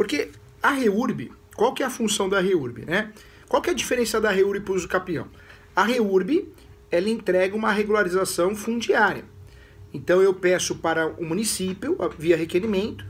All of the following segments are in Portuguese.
Porque a REURB, qual que é a função da REURB, né? Qual que é a diferença da REURB para o uso capião? A REURB, ela entrega uma regularização fundiária. Então eu peço para o município, via requerimento,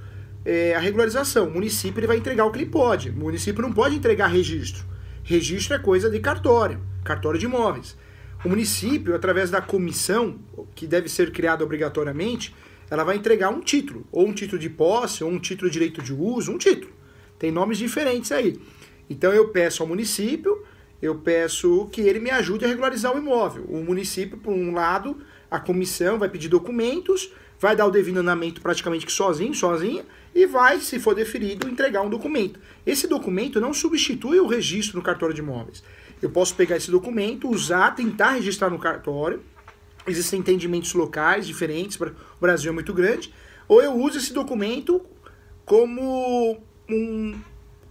é, a regularização. O município ele vai entregar o que ele pode. O município não pode entregar registro. Registro é coisa de cartório, cartório de imóveis. O município, através da comissão, que deve ser criada obrigatoriamente, ela vai entregar um título, ou um título de posse, ou um título de direito de uso, um título. Tem nomes diferentes aí. Então eu peço ao município, eu peço que ele me ajude a regularizar o imóvel. O município, por um lado, a comissão vai pedir documentos, vai dar o devido andamento praticamente que sozinho, sozinha, e vai, se for deferido, entregar um documento. Esse documento não substitui o registro no cartório de imóveis. Eu posso pegar esse documento, usar, tentar registrar no cartório, existem entendimentos locais diferentes, o Brasil é muito grande, ou eu uso esse documento como um,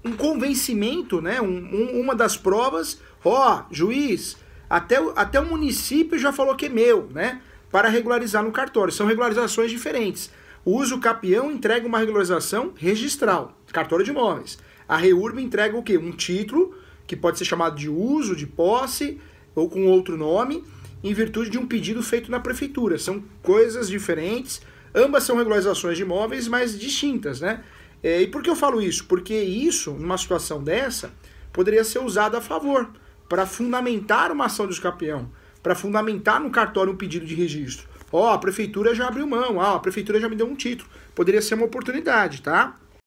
um convencimento, né? Um, um, uma das provas, ó, oh, juiz, até, o, até o município já falou que é meu, né? Para regularizar no cartório. São regularizações diferentes. O uso capião entrega uma regularização registral, cartório de imóveis. A Reurba entrega o quê? Um título, que pode ser chamado de uso, de posse, ou com outro nome, em virtude de um pedido feito na prefeitura. São coisas diferentes, ambas são regularizações de imóveis, mas distintas, né? É, e por que eu falo isso? Porque isso, numa situação dessa, poderia ser usado a favor, para fundamentar uma ação de escapeão, para fundamentar no cartório um pedido de registro. Ó, oh, a prefeitura já abriu mão, a prefeitura já me deu um título. Poderia ser uma oportunidade, tá?